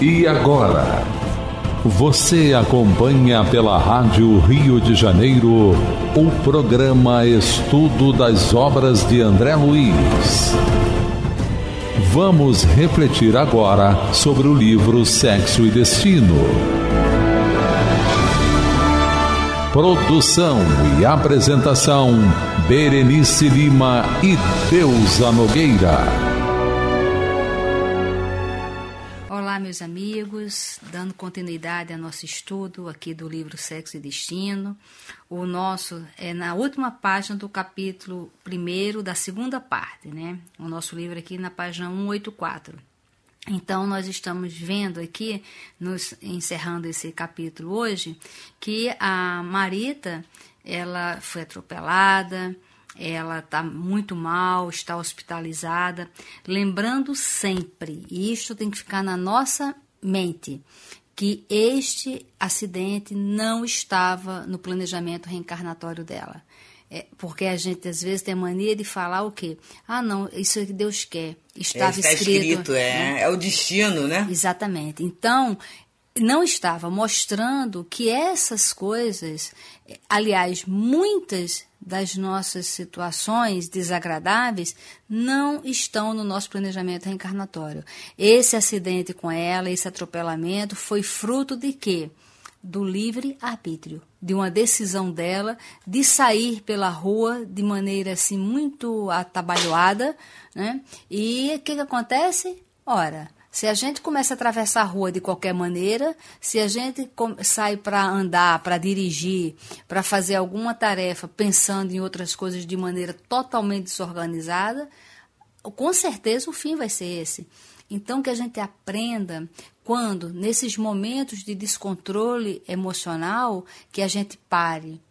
E agora, você acompanha pela Rádio Rio de Janeiro o programa Estudo das Obras de André Luiz. Vamos refletir agora sobre o livro Sexo e Destino. Produção e apresentação: Berenice Lima e Deusa Nogueira. meus amigos, dando continuidade ao nosso estudo aqui do livro Sexo e Destino. O nosso é na última página do capítulo primeiro da segunda parte, né? O nosso livro aqui na página 184. Então, nós estamos vendo aqui, nos encerrando esse capítulo hoje, que a Marita ela foi atropelada, ela está muito mal, está hospitalizada. Lembrando sempre, e isto tem que ficar na nossa mente, que este acidente não estava no planejamento reencarnatório dela. É, porque a gente às vezes tem mania de falar o quê? Ah, não, isso é que Deus quer. Estava é, está escrito. escrito é, né? é o destino, né? Exatamente. Então, não estava mostrando que essas coisas, aliás, muitas das nossas situações desagradáveis não estão no nosso planejamento reencarnatório. Esse acidente com ela, esse atropelamento, foi fruto de quê? Do livre arbítrio, de uma decisão dela de sair pela rua de maneira assim muito atabalhoada, né? E o que, que acontece? Ora, se a gente começa a atravessar a rua de qualquer maneira, se a gente sai para andar, para dirigir, para fazer alguma tarefa pensando em outras coisas de maneira totalmente desorganizada, com certeza o fim vai ser esse. Então, que a gente aprenda quando, nesses momentos de descontrole emocional, que a gente pare,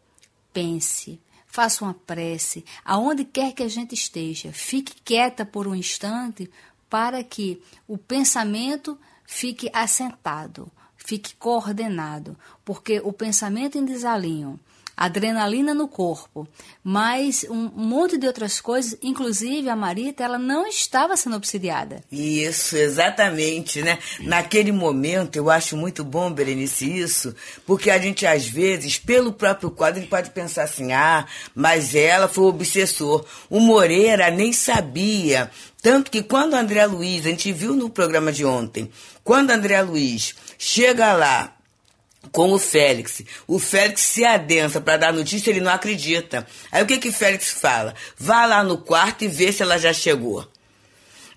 pense, faça uma prece, aonde quer que a gente esteja, fique quieta por um instante para que o pensamento fique assentado, fique coordenado, porque o pensamento em desalinho, adrenalina no corpo, mas um monte de outras coisas, inclusive a Marita, ela não estava sendo obsidiada. Isso, exatamente, né? Naquele momento, eu acho muito bom, Berenice, isso, porque a gente, às vezes, pelo próprio quadro, a gente pode pensar assim, ah, mas ela foi o obsessor. O Moreira nem sabia tanto que quando André Luiz, a gente viu no programa de ontem, quando André Luiz chega lá com o Félix. O Félix se adensa para dar notícia, ele não acredita. Aí o que que Félix fala? Vá lá no quarto e vê se ela já chegou.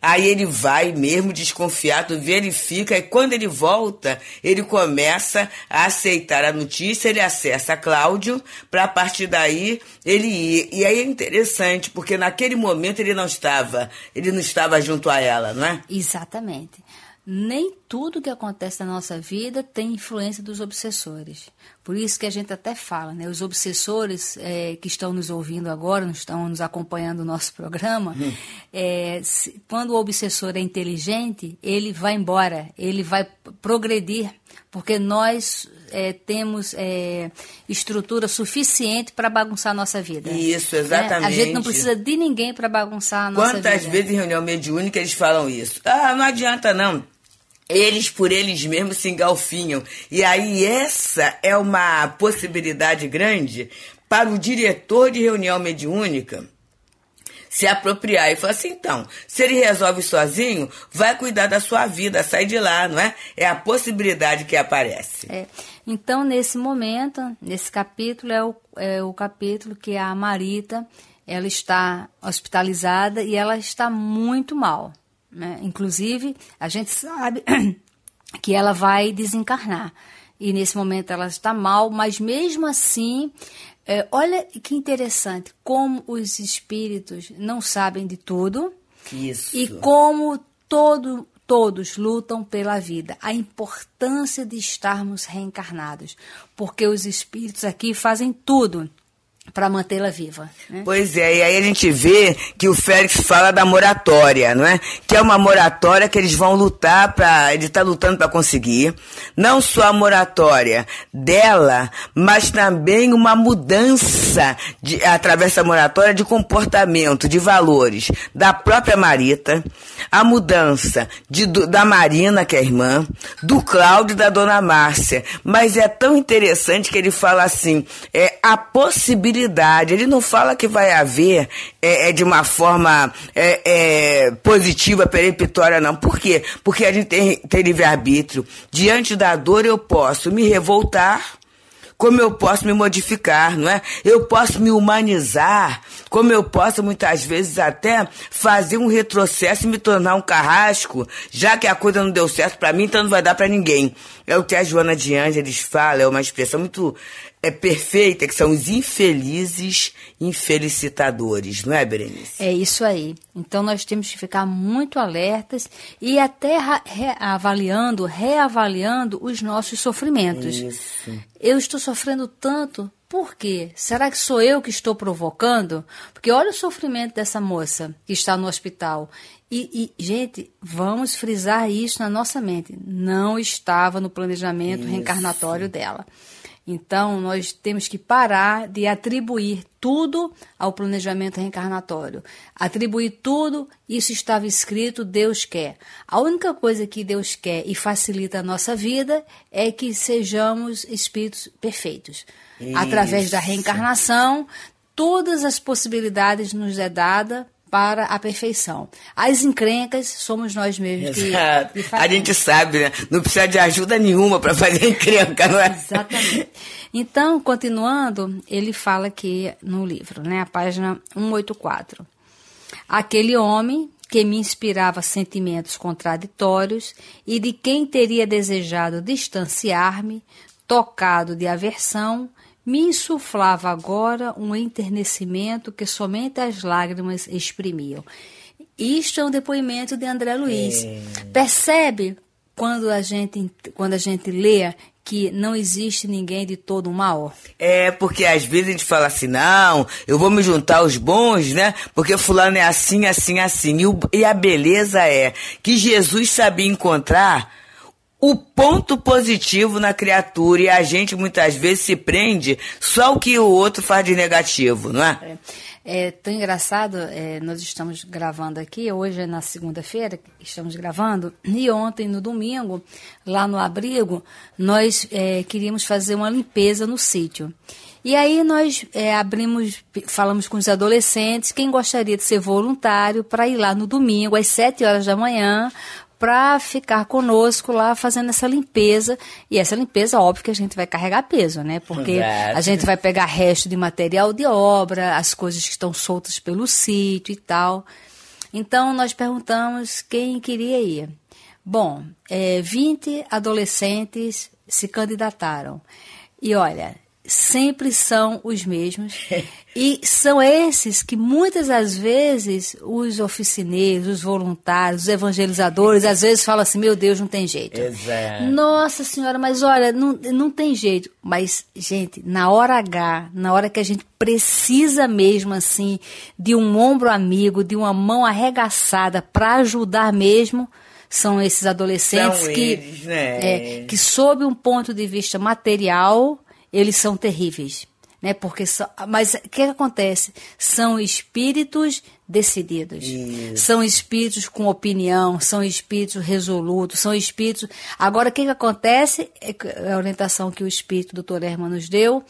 Aí ele vai mesmo desconfiado, verifica e quando ele volta, ele começa a aceitar a notícia, ele acessa Cláudio para a partir daí ele ir. E aí é interessante, porque naquele momento ele não estava, ele não estava junto a ela, não é? Exatamente. Nem tudo que acontece na nossa vida tem influência dos obsessores. Por isso que a gente até fala, né? Os obsessores é, que estão nos ouvindo agora, estão nos acompanhando o no nosso programa, hum. é, se, quando o obsessor é inteligente, ele vai embora, ele vai progredir, porque nós é, temos é, estrutura suficiente para bagunçar a nossa vida. Isso, exatamente. Né? A gente não precisa de ninguém para bagunçar a nossa Quantas vida. Quantas vezes em reunião mediúnica eles falam isso? Ah, não adianta não eles por eles mesmos se engalfinham. E aí essa é uma possibilidade grande para o diretor de reunião mediúnica se apropriar e falar assim, então, se ele resolve sozinho, vai cuidar da sua vida, sai de lá, não é? É a possibilidade que aparece. É. Então, nesse momento, nesse capítulo, é o, é o capítulo que a Marita, ela está hospitalizada e ela está muito mal. Né? Inclusive, a gente sabe que ela vai desencarnar. E nesse momento ela está mal, mas mesmo assim, é, olha que interessante como os espíritos não sabem de tudo. Isso. E como todo todos lutam pela vida. A importância de estarmos reencarnados, porque os espíritos aqui fazem tudo para mantê-la viva. Né? Pois é, e aí a gente vê que o Félix fala da moratória, não é? Que é uma moratória que eles vão lutar para, ele está lutando para conseguir, não só a moratória dela, mas também uma mudança de, através da moratória de comportamento, de valores da própria Marita, a mudança de, da Marina, que é a irmã, do Cláudio e da Dona Márcia. Mas é tão interessante que ele fala assim, é a possibilidade possibilidade. Ele não fala que vai haver é, é de uma forma é, é, positiva, peremptória, não. Por quê? Porque a gente tem, tem livre-arbítrio. Diante da dor, eu posso me revoltar como eu posso me modificar, não é? Eu posso me humanizar, como eu posso muitas vezes até fazer um retrocesso e me tornar um carrasco, já que a coisa não deu certo para mim, então não vai dar para ninguém. É o que a Joana de Ângeles fala, é uma expressão muito é perfeita, que são os infelizes infelicitadores, não é, Berenice? É isso aí. Então nós temos que ficar muito alertas e até avaliando, reavaliando os nossos sofrimentos. Isso. Eu estou sofrendo tanto por quê? Será que sou eu que estou provocando? Porque olha o sofrimento dessa moça que está no hospital. E, e gente, vamos frisar isso na nossa mente. Não estava no planejamento isso. reencarnatório dela. Então, nós temos que parar de atribuir tudo ao planejamento reencarnatório. Atribuir tudo, isso estava escrito, Deus quer. A única coisa que Deus quer e facilita a nossa vida é que sejamos espíritos perfeitos. Isso. Através da reencarnação, todas as possibilidades nos é dada para a perfeição. As encrencas somos nós mesmos. Exato. Que, que a gente sabe, né? Não precisa de ajuda nenhuma para fazer encrenca, não é? Exatamente. Então, continuando, ele fala aqui no livro, né? A página 184. Aquele homem que me inspirava sentimentos contraditórios e de quem teria desejado distanciar-me, tocado de aversão, me insuflava agora um enternecimento que somente as lágrimas exprimiam. Isto é um depoimento de André Luiz. É. Percebe quando a gente quando a gente lê que não existe ninguém de todo mal. É, porque às vezes a gente fala assim, não, eu vou me juntar aos bons, né? Porque fulano é assim, assim, assim. E, o, e a beleza é que Jesus sabia encontrar o ponto positivo na criatura e a gente muitas vezes se prende só o que o outro faz de negativo, não é? É, é tão engraçado, é, nós estamos gravando aqui, hoje é na segunda-feira estamos gravando, e ontem, no domingo, lá no abrigo, nós é, queríamos fazer uma limpeza no sítio. E aí nós é, abrimos, falamos com os adolescentes, quem gostaria de ser voluntário para ir lá no domingo, às sete horas da manhã, para ficar conosco lá fazendo essa limpeza. E essa limpeza, óbvio que a gente vai carregar peso, né? Porque é. a gente vai pegar resto de material de obra, as coisas que estão soltas pelo sítio e tal. Então, nós perguntamos quem queria ir. Bom, é, eh, 20 adolescentes se candidataram. E olha, sempre são os mesmos. É. e são esses que muitas das vezes os oficineiros, os voluntários, os evangelizadores, às vezes falam assim: meu Deus, não tem jeito. Exato. Nossa Senhora, mas olha, não, não tem jeito. Mas, gente, na hora H, na hora que a gente precisa mesmo assim de um ombro amigo, de uma mão arregaçada para ajudar mesmo são esses adolescentes são que, né? é, que, sob um ponto de vista material, eles são terríveis. Né, porque só... mas o que acontece? São espíritos decididos. Isso. São espíritos com opinião, são espíritos resolutos, são espíritos. Agora, o que, acontece? É, é a orientação que o espírito doutor Herman nos deu.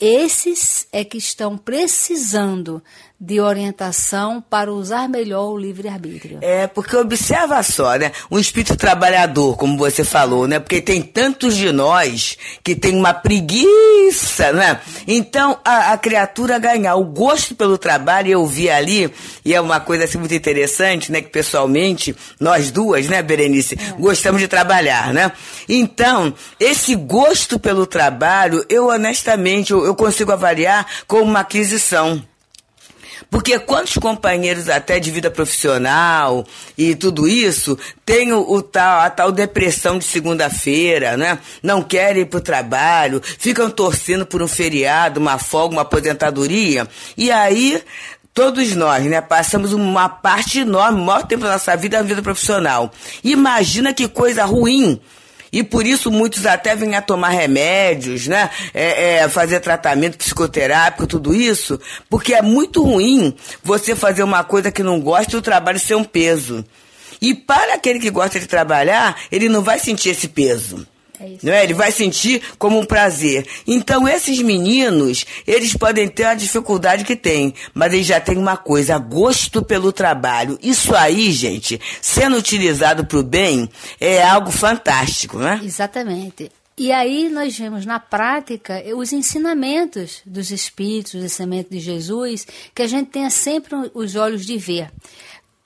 Esses é que estão precisando de orientação para usar melhor o livre-arbítrio. É, porque observa só, né? Um espírito trabalhador, como você falou, né? Porque tem tantos de nós que tem uma preguiça, né? Então, a, a criatura ganhar o gosto pelo trabalho, eu vi ali, e é uma coisa assim muito interessante, né? Que pessoalmente, nós duas, né, Berenice, é. gostamos de trabalhar, né? Então, esse gosto pelo trabalho, eu honestamente, eu, eu consigo avaliar como uma aquisição. Porque quantos companheiros até de vida profissional e tudo isso têm o, o tal, a tal depressão de segunda-feira, né? Não querem ir pro trabalho, ficam torcendo por um feriado, uma folga, uma aposentadoria. E aí todos nós, né, passamos uma parte enorme, o maior tempo da nossa vida, é a vida profissional. Imagina que coisa ruim e por isso muitos até vêm a tomar remédios, né? É, é, fazer tratamento psicoterápico, tudo isso, porque é muito ruim você fazer uma coisa que não gosta e o trabalho ser um peso. E para aquele que gosta de trabalhar, ele não vai sentir esse peso. É não é? Ele vai sentir como um prazer. Então, esses meninos, eles podem ter a dificuldade que tem, mas eles já têm uma coisa, gosto pelo trabalho. Isso aí, gente, sendo utilizado para o bem, é algo fantástico, né? Exatamente. E aí nós vemos na prática eh, os ensinamentos dos Espíritos, o ensinamento de Jesus, que a gente tenha sempre os olhos de ver.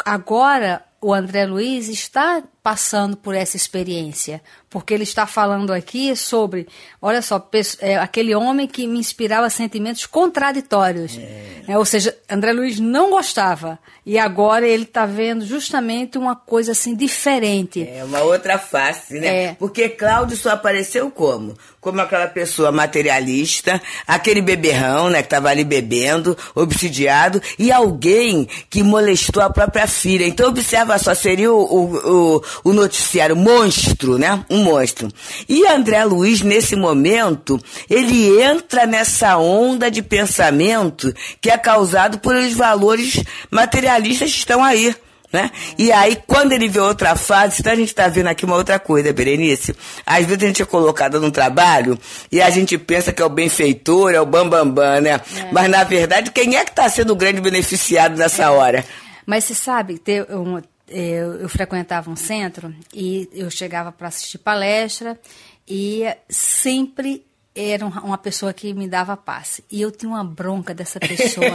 Agora, o André Luiz está passando por essa experiência, porque ele está falando aqui sobre, olha só, é, aquele homem que me inspirava sentimentos contraditórios, é. é. ou seja, André Luiz não gostava e agora ele está vendo justamente uma coisa assim diferente. É uma outra face, né? É. Porque Cláudio só apareceu como, como aquela pessoa materialista, aquele beberrão, né, que estava ali bebendo, obsidiado e alguém que molestou a própria filha. Então observa só, seria o, o o noticiário monstro, né? Um monstro. E André Luiz, nesse momento, ele entra nessa onda de pensamento que é causado pelos valores materialistas que estão aí. Né? E aí, quando ele vê outra fase, então a gente está vendo aqui uma outra coisa, Berenice. Às vezes a gente é colocada num trabalho e a gente pensa que é o benfeitor, é o bambambam, bam, bam, né? É. Mas, na verdade, quem é que está sendo o grande beneficiado nessa é. hora? Mas você sabe, tem, um, eu, eu frequentava um centro e eu chegava para assistir palestra e sempre era uma pessoa que me dava passe. E eu tinha uma bronca dessa pessoa.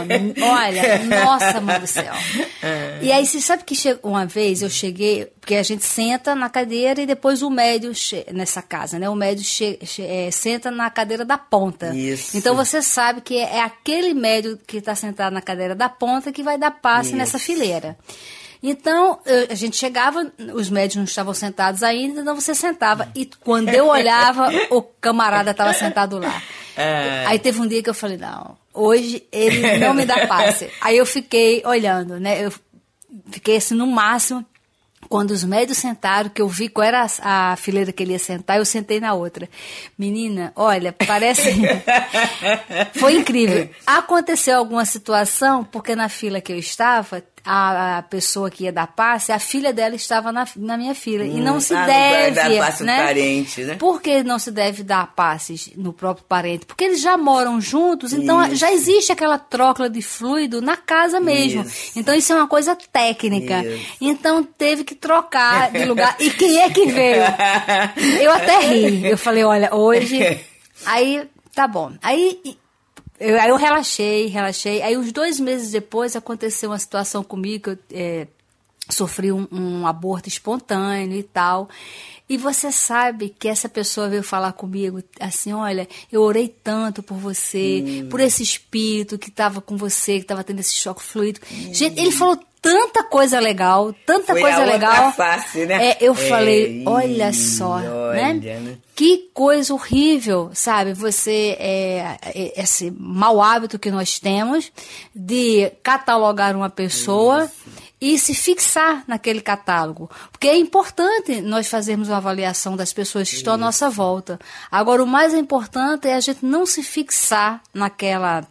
Olha, nossa, mãe do céu. É. E aí, você sabe que uma vez eu cheguei, porque a gente senta na cadeira e depois o médio, nessa casa, né? O médio é, senta na cadeira da ponta. Isso. Então você sabe que é aquele médio que está sentado na cadeira da ponta que vai dar passe nessa fileira. Então, eh, a gente chegava, os médicos não estavam sentados ainda, então você sentava. E quando eu olhava, o camarada estava sentado lá. É... Aí teve um dia que eu falei, não, hoje ele não me dá passe. Aí eu fiquei olhando, né? Eu fiquei assim no máximo. Quando os médios sentaram, que eu vi qual era a fileira que ele ia sentar, eu sentei na outra. Menina, olha, parece. Foi incrível. Aconteceu alguma situação, porque na fila que eu estava, a pessoa que ia dar passe, a filha dela estava na, na minha fila. Hum, e não hum, se ah, deve. Não dar passe né? parente, né? Por que não se deve dar passes no próprio parente? Porque eles já moram juntos, então isso. já existe aquela troca de fluido na casa mesmo. Isso. Então isso é uma coisa técnica. Isso. Então teve que trocar de lugar. e quem é que veio? Eu até ri. Eu falei, olha, hoje. Aí Tá bom. Aí eu, aí eu relaxei, relaxei. Aí uns dois meses depois aconteceu uma situação comigo, eu é, sofri um, um, aborto espontâneo e tal. E você sabe que essa pessoa veio falar comigo assim, olha, eu orei tanto por você, hum. por esse espírito que estava com você, que estava tendo esse choque fluido. Hum. Gente, ele falou tanta coisa legal, tanta Foi coisa legal. Face, né? É, eu Ei, é, falei, olha só, né? olha, né? né? Que coisa horrível, sabe? Você é, é, é, esse mau hábito que nós temos de catalogar uma pessoa Isso. e se fixar naquele catálogo, porque é importante nós fazermos uma avaliação das pessoas que Isso. estão à nossa volta. Agora, o mais importante é a gente não se fixar naquela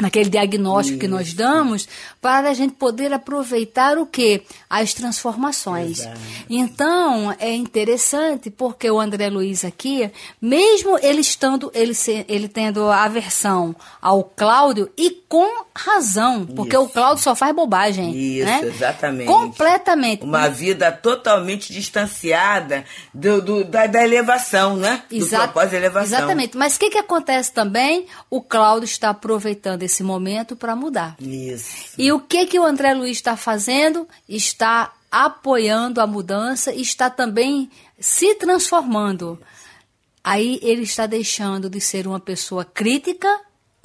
naquele diagnóstico Isso. que nós damos, para a gente poder aproveitar o que? As transformações. Exato. Então, é interessante porque o André Luiz aqui, mesmo ele estando, ele, ele tendo aversão ao Cláudio, e com razão, porque Isso. o Cláudio só faz bobagem. Isso, né? exatamente. Completamente. Uma vida totalmente distanciada do, do da, da, elevação, né? Exato. Do propósito da elevação. Exatamente. Mas o que, que acontece também? O Cláudio está aproveitando esse momento para mudar. Isso. E o que, que o André Luiz está fazendo? Está apoiando a mudança e está também se transformando. Aí ele está deixando de ser uma pessoa crítica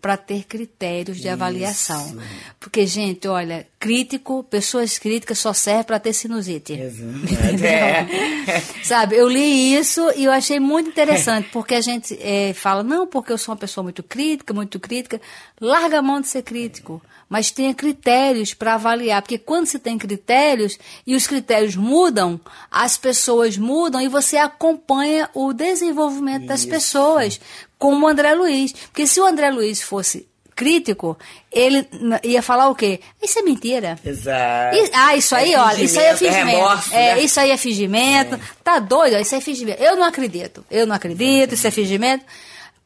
para ter critérios de Isso. avaliação. Porque, gente, olha, crítico, pessoas críticas só servem para ter sinusite. Exato. É. é. Sabe, eu li isso e eu achei muito interessante, porque a gente é, fala, não, porque eu sou uma pessoa muito crítica, muito crítica, larga a mão de ser crítico. É mas tenha critérios para avaliar, porque quando se tem critérios e os critérios mudam, as pessoas mudam e você acompanha o desenvolvimento Isso. das pessoas, como o André Luiz. Porque se o André Luiz fosse crítico, ele ia falar o quê? Isso é mentira. Exato. ah, isso aí, é olha, isso aí é fingimento. É, remorso, é né? Isso aí é fingimento. É. Tá doido? Isso é fingimento. Eu não acredito. Eu não acredito, isso é fingimento.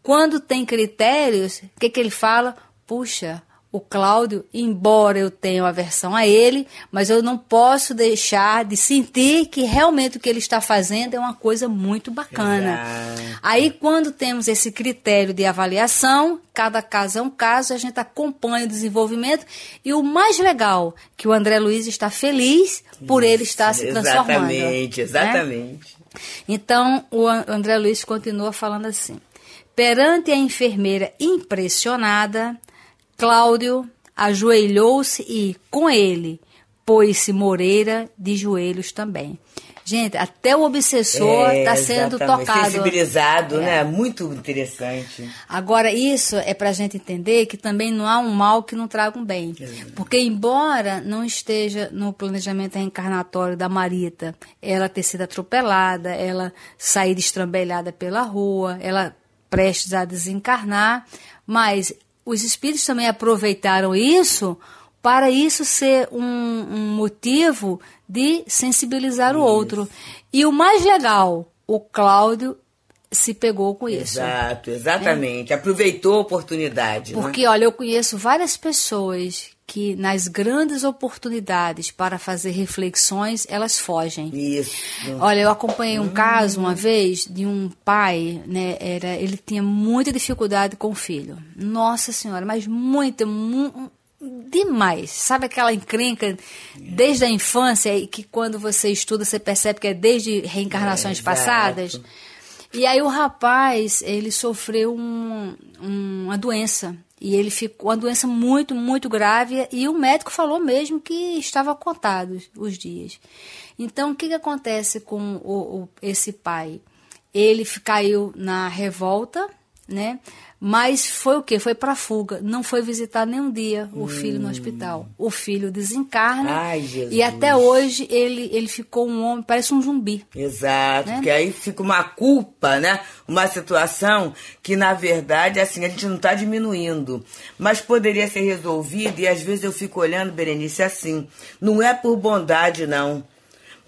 Quando tem critérios, o que, que ele fala? Puxa, o Cláudio, embora eu tenha aversão a ele, mas eu não posso deixar de sentir que realmente o que ele está fazendo é uma coisa muito bacana. Exato. Aí, quando temos esse critério de avaliação, cada caso é um caso, a gente acompanha o desenvolvimento e o mais legal, que o André Luiz está feliz por Isso, ele estar se transformando. Né? Exatamente, exatamente. Né? Então, o André Luiz continua falando assim. Perante a enfermeira impressionada, Cláudio ajoelhou-se e, com ele, pôs-se Moreira de joelhos também. Gente, até o obsessor está é, sendo tocado. Sensibilizado, né? é. né? Muito interessante. Agora, isso é para a gente entender que também não há um mal que não traga um bem. É. Porque, embora não esteja no planejamento reencarnatório da Marita, ela ter sido atropelada, ela sair estrambelhada pela rua, ela prestes a desencarnar, mas os espíritos também aproveitaram isso para isso ser um, um motivo de sensibilizar isso. o outro. E o mais legal, o Cláudio se pegou com isso. Exato, exatamente. É. Aproveitou a oportunidade. Né? Porque, né? olha, eu conheço várias pessoas que, nas grandes oportunidades para fazer reflexões, elas fogem. Isso. Olha, eu acompanhei um hum. caso uma vez de um pai, né? Era, ele tinha muita dificuldade com o filho. Nossa Senhora, mas muita, mu demais. Sabe aquela encrenca desde a infância e que quando você estuda você percebe que é desde reencarnações é, passadas? Exato. E aí o rapaz, ele sofreu um, um, uma doença. E ele ficou uma doença muito, muito grave. E o médico falou mesmo que estava contados os dias. Então, o que, que acontece com o, o, esse pai? Ele caiu na revolta, né? Mas foi o que? Foi para fuga. Não foi visitar nem um dia o hum. filho no hospital. O filho desencarna Ai, e até hoje ele, ele ficou um homem, parece um zumbi. Exato, né? porque aí fica uma culpa, né? Uma situação que na verdade assim a gente não está diminuindo, mas poderia ser resolvida. E às vezes eu fico olhando Berenice assim. Não é por bondade não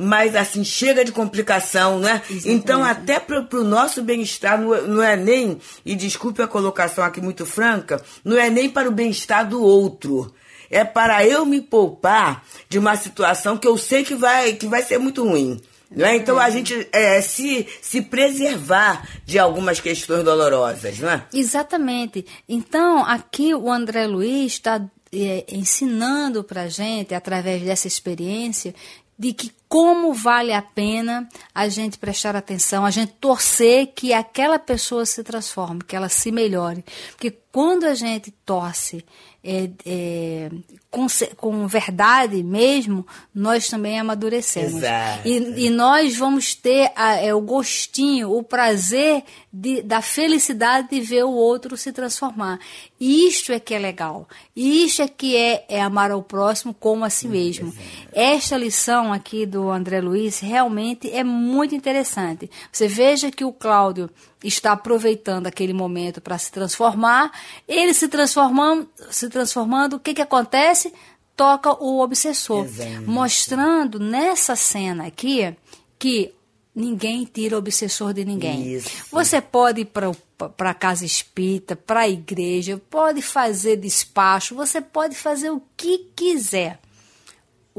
mas assim, chega de complicação, né? Exatamente. Então, até para o nosso bem-estar, é, não, é nem, e desculpe a colocação aqui muito franca, não é nem para o bem-estar do outro é para eu me poupar de uma situação que eu sei que vai, que vai ser muito ruim. Né? Então a é. gente é, se, se preservar de algumas questões dolorosas, não é? Exatamente. Então aqui o André Luiz está é, ensinando para gente, através dessa experiência, de que como vale a pena a gente prestar atenção, a gente torcer que aquela pessoa se transforme, que ela se melhore. Porque quando a gente torce é, é, com, com, verdade mesmo, nós também amadurecemos. Exato. E, e nós vamos ter a, é, o gostinho, o prazer de, da felicidade de ver o outro se transformar. E isto é que é legal. Isto é que é, é amar ao próximo como a si hum, mesmo. Exato. Esta lição aqui do do André Luiz realmente é muito interessante. Você veja que o Cláudio está aproveitando aquele momento para se transformar. Ele se transformando, se transformando, o que, que acontece? Toca o obsessor, Exatamente. mostrando nessa cena aqui que ninguém tira o obsessor de ninguém. Isso. Você pode ir para para casa espírita, para a igreja, pode fazer despacho, você pode fazer o que quiser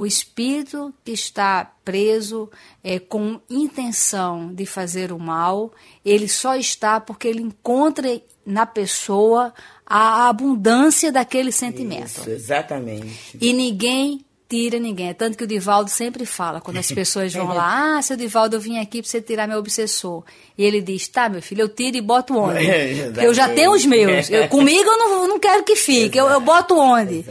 o espírito que está preso é, com intenção de fazer o mal, ele só está porque ele encontra na pessoa a abundância daquele sentimento. Isso, exatamente. E ninguém tira ninguém. É tanto que o Divaldo sempre fala, quando as pessoas vão lá, ah, seu Divaldo, eu vim aqui para você tirar meu obsessor. E ele diz, tá, meu filho, eu tiro e boto onde? É, eu já tenho os meus. Eu, comigo eu não, não quero que fique, eu, eu boto onde?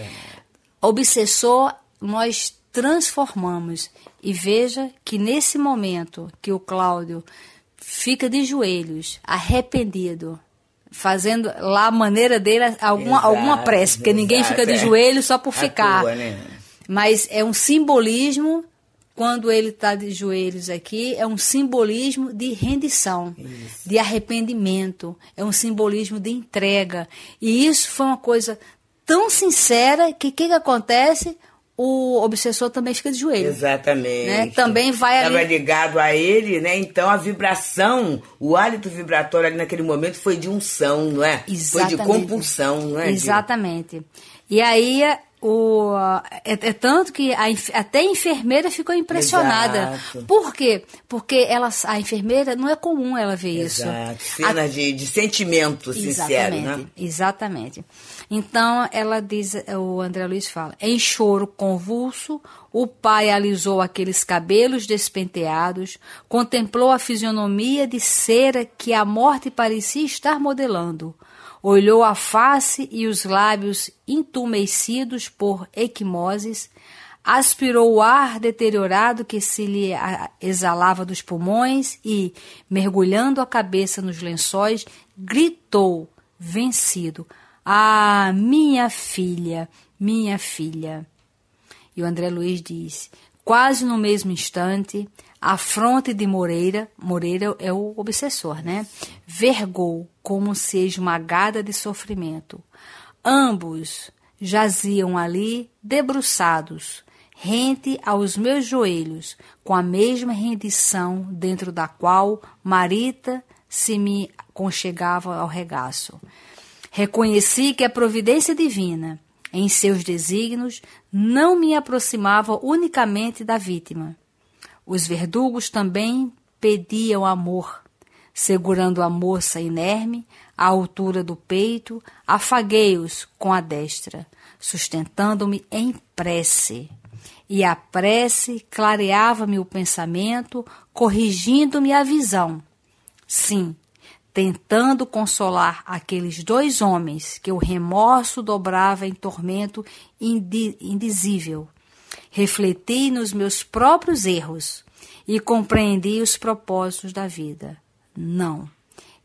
Obsessor, nós transformamos. E veja que nesse momento que o Cláudio fica de joelhos, arrependido, fazendo lá a maneira dele alguma, exato, alguma prece, porque exato, ninguém fica de é. joelho só por ficar. né? Mas é um simbolismo, quando ele está de joelhos aqui, é um simbolismo de rendição, isso. de arrependimento, é um simbolismo de entrega. E isso foi uma coisa tão sincera que o que, que acontece? o obsessor também fica de joelho. Né? Exatamente. Né? Também vai ali. Estava ligado a ele, né? Então a vibração, o hálito vibratório ali naquele momento foi de unção, não é? Exatamente. Foi de compulsão, não é? Exatamente. E aí o, é, é tanto que a, até a enfermeira ficou impressionada. Exato. Por quê? Porque ela, a enfermeira não é comum ela ver Exato. isso. Cena a, de, de sentimento sincero, né? Exatamente. Então ela diz, o André Luiz fala, em choro convulso, o pai alisou aqueles cabelos despenteados, contemplou a fisionomia de cera que a morte parecia estar modelando olhou a face e os lábios entumecidos por equimoses, aspirou o ar deteriorado que se lhe exalava dos pulmões e, mergulhando a cabeça nos lençóis, gritou, vencido: Ah, minha filha, minha filha! E o André Luiz disse Quase no mesmo instante, a fronte de Moreira, Moreira é o obsessor, né? Vergou como se esmagada de sofrimento. Ambos jaziam ali, debruçados, rente aos meus joelhos, com a mesma rendição dentro da qual Marita se me conchegava ao regaço. Reconheci que a providência divina, em seus desígnios, não me aproximava unicamente da vítima os verdugos também pediam amor, segurando a moça inerme à altura do peito, afaguei-os com a destra, sustentando-me em prece. E a prece clareava-me o pensamento, corrigindo-me a visão. Sim, tentando consolar aqueles dois homens que o remorso dobrava em tormento indizível refleti nos meus próprios erros e compreendi os propósitos da vida. Não.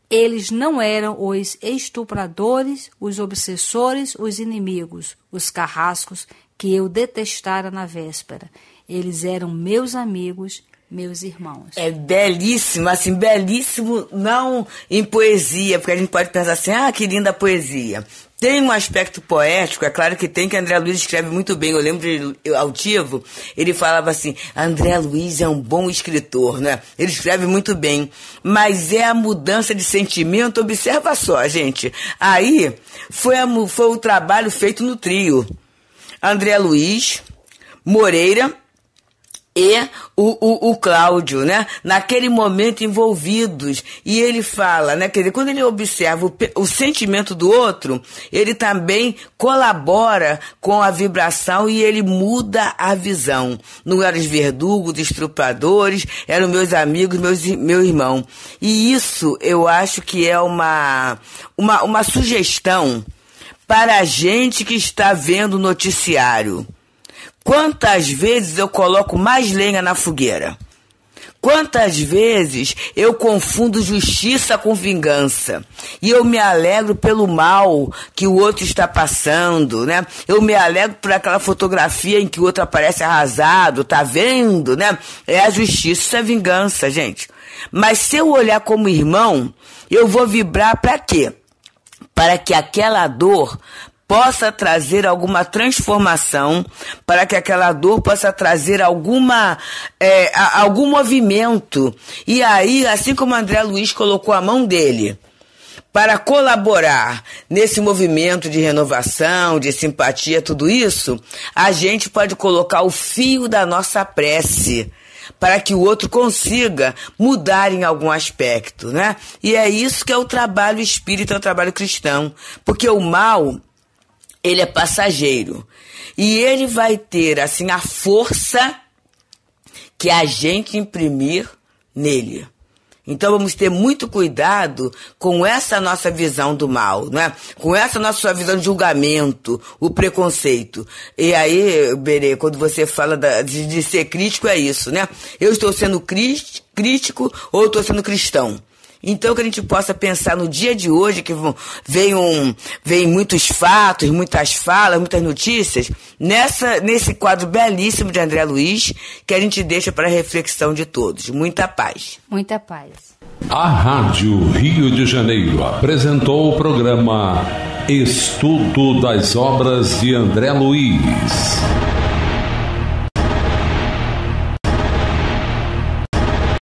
Eles não eram os estupradores, os obsessores, os inimigos, os carrascos que eu detestara na véspera. Eles eram meus amigos, meus irmãos. É belíssimo, assim, belíssimo, não em poesia, porque a gente pode pensar assim, ah, que linda poesia. Tem um aspecto poético, é claro que tem, que André Luiz escreve muito bem. Eu lembro de eu, Altivo, ele falava assim: André Luiz é um bom escritor, né? Ele escreve muito bem. Mas é a mudança de sentimento, observa só, gente. Aí foi, a, foi o trabalho feito no trio: André Luiz, Moreira e o, o, o Cláudio, né? Naquele momento envolvidos. E ele fala, né? Quer dizer, quando ele observa o, o sentimento do outro, ele também colabora com a vibração e ele muda a visão. Não eram os verdugos, estrupadores, eram meus amigos, meus, meu irmão. E isso eu acho que é uma, uma, uma sugestão para a gente que está vendo o noticiário Quantas vezes eu coloco mais lenha na fogueira? Quantas vezes eu confundo justiça com vingança e eu me alegro pelo mal que o outro está passando, né? Eu me alegro por aquela fotografia em que o outro aparece arrasado, tá vendo, né? É a justiça, é a vingança, gente. Mas se eu olhar como irmão, eu vou vibrar para quê? Para que aquela dor possa trazer alguma transformação, para que aquela dor possa trazer alguma, é, a, algum movimento. E aí, assim como André Luiz colocou a mão dele para colaborar nesse movimento de renovação, de simpatia, tudo isso, a gente pode colocar o fio da nossa prece para que o outro consiga mudar em algum aspecto, né? E é isso que é o trabalho espírita, é o trabalho cristão, porque o mal ele é passageiro. E ele vai ter, assim, a força que a gente imprimir nele. Então vamos ter muito cuidado com essa nossa visão do mal, é? Com essa nossa visão de julgamento, o preconceito. E aí, Berê, quando você fala da, de, de, ser crítico, é isso, né? Eu estou sendo crítico ou estou sendo cristão? Então que a gente possa pensar no dia de hoje, que vem, um, muitos fatos, muitas falas, muitas notícias, nessa, nesse quadro belíssimo de André Luiz, que a gente deixa para a reflexão de todos. Muita paz. Muita paz. A Rádio Rio de Janeiro apresentou o programa Estudo das Obras de André Luiz.